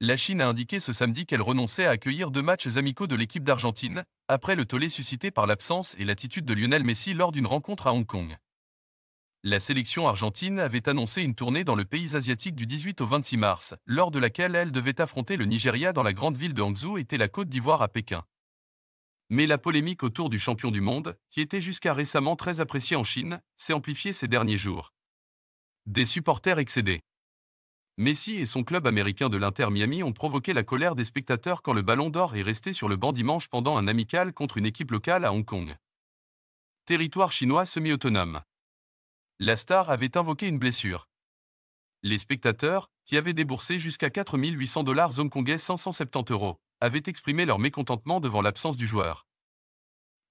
la Chine a indiqué ce samedi qu'elle renonçait à accueillir deux matchs amicaux de l'équipe d'Argentine, après le tollé suscité par l'absence et l'attitude de Lionel Messi lors d'une rencontre à Hong Kong. La sélection argentine avait annoncé une tournée dans le pays asiatique du 18 au 26 mars, lors de laquelle elle devait affronter le Nigeria dans la grande ville de Hangzhou et la Côte d'Ivoire à Pékin. Mais la polémique autour du champion du monde, qui était jusqu'à récemment très apprécié en Chine, s'est amplifiée ces derniers jours. Des supporters excédés. Messi et son club américain de l'Inter Miami ont provoqué la colère des spectateurs quand le Ballon d'Or est resté sur le banc dimanche pendant un amical contre une équipe locale à Hong Kong. Territoire chinois semi-autonome. La star avait invoqué une blessure. Les spectateurs, qui avaient déboursé jusqu'à 4800 dollars hongkongais 570 euros, avaient exprimé leur mécontentement devant l'absence du joueur.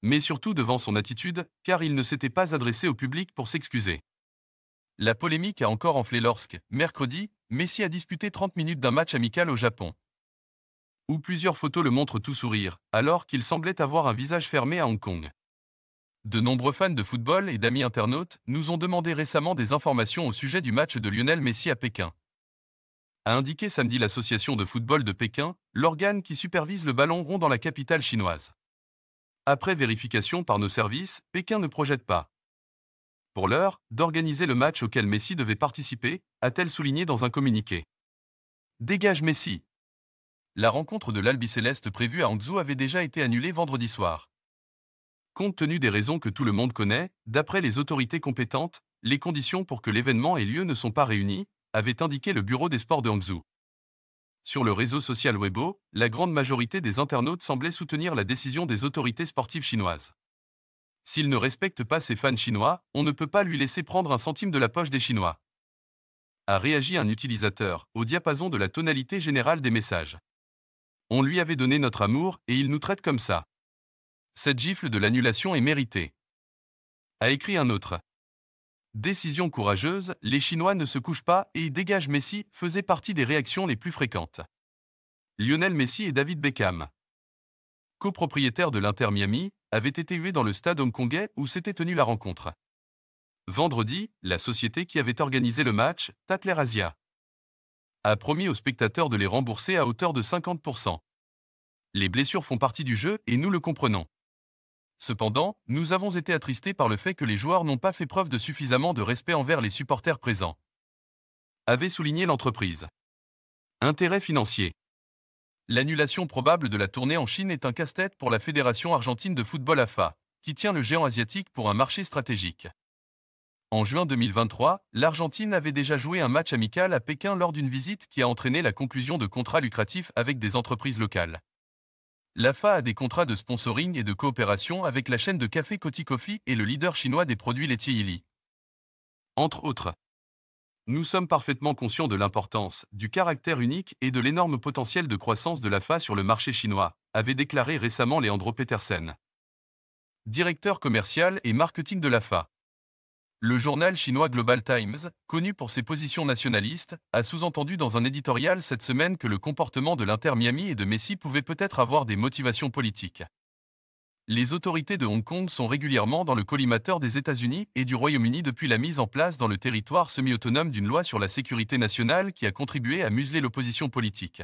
Mais surtout devant son attitude, car il ne s'était pas adressé au public pour s'excuser. La polémique a encore enflé lorsque, mercredi, Messi a disputé 30 minutes d'un match amical au Japon. Où plusieurs photos le montrent tout sourire, alors qu'il semblait avoir un visage fermé à Hong Kong. De nombreux fans de football et d'amis internautes nous ont demandé récemment des informations au sujet du match de Lionel Messi à Pékin a indiqué samedi l'Association de football de Pékin, l'organe qui supervise le ballon rond dans la capitale chinoise. Après vérification par nos services, Pékin ne projette pas pour l'heure, d'organiser le match auquel Messi devait participer, a-t-elle souligné dans un communiqué. Dégage Messi La rencontre de Céleste prévue à Hangzhou avait déjà été annulée vendredi soir. Compte tenu des raisons que tout le monde connaît, d'après les autorités compétentes, les conditions pour que l'événement ait lieu ne sont pas réunies, avait indiqué le bureau des sports de Hangzhou. Sur le réseau social Weibo, la grande majorité des internautes semblait soutenir la décision des autorités sportives chinoises. S'il ne respecte pas ses fans chinois, on ne peut pas lui laisser prendre un centime de la poche des Chinois. A réagi un utilisateur, au diapason de la tonalité générale des messages. On lui avait donné notre amour, et il nous traite comme ça. Cette gifle de l'annulation est méritée. A écrit un autre. Décision courageuse, les Chinois ne se couchent pas et y dégagent Messi faisait partie des réactions les plus fréquentes. Lionel Messi et David Beckham. copropriétaires de l'Inter Miami, avait été hué dans le stade hongkongais où s'était tenue la rencontre. Vendredi, la société qui avait organisé le match, Tatler Asia, a promis aux spectateurs de les rembourser à hauteur de 50%. Les blessures font partie du jeu et nous le comprenons. Cependant, nous avons été attristés par le fait que les joueurs n'ont pas fait preuve de suffisamment de respect envers les supporters présents. Avait souligné l'entreprise. Intérêt financier. L'annulation probable de la tournée en Chine est un casse-tête pour la Fédération argentine de football AFA, qui tient le géant asiatique pour un marché stratégique. En juin 2023, l'Argentine avait déjà joué un match amical à Pékin lors d'une visite qui a entraîné la conclusion de contrats lucratifs avec des entreprises locales. L'AFA a des contrats de sponsoring et de coopération avec la chaîne de café Coty Coffee et le leader chinois des produits laitiers Ili. Entre autres. Nous sommes parfaitement conscients de l'importance, du caractère unique et de l'énorme potentiel de croissance de l'AFA sur le marché chinois, avait déclaré récemment Leandro Petersen, directeur commercial et marketing de l'AFA. Le journal chinois Global Times, connu pour ses positions nationalistes, a sous-entendu dans un éditorial cette semaine que le comportement de l'Inter Miami et de Messi pouvait peut-être avoir des motivations politiques les autorités de Hong Kong sont régulièrement dans le collimateur des États-Unis et du Royaume-Uni depuis la mise en place dans le territoire semi-autonome d'une loi sur la sécurité nationale qui a contribué à museler l'opposition politique.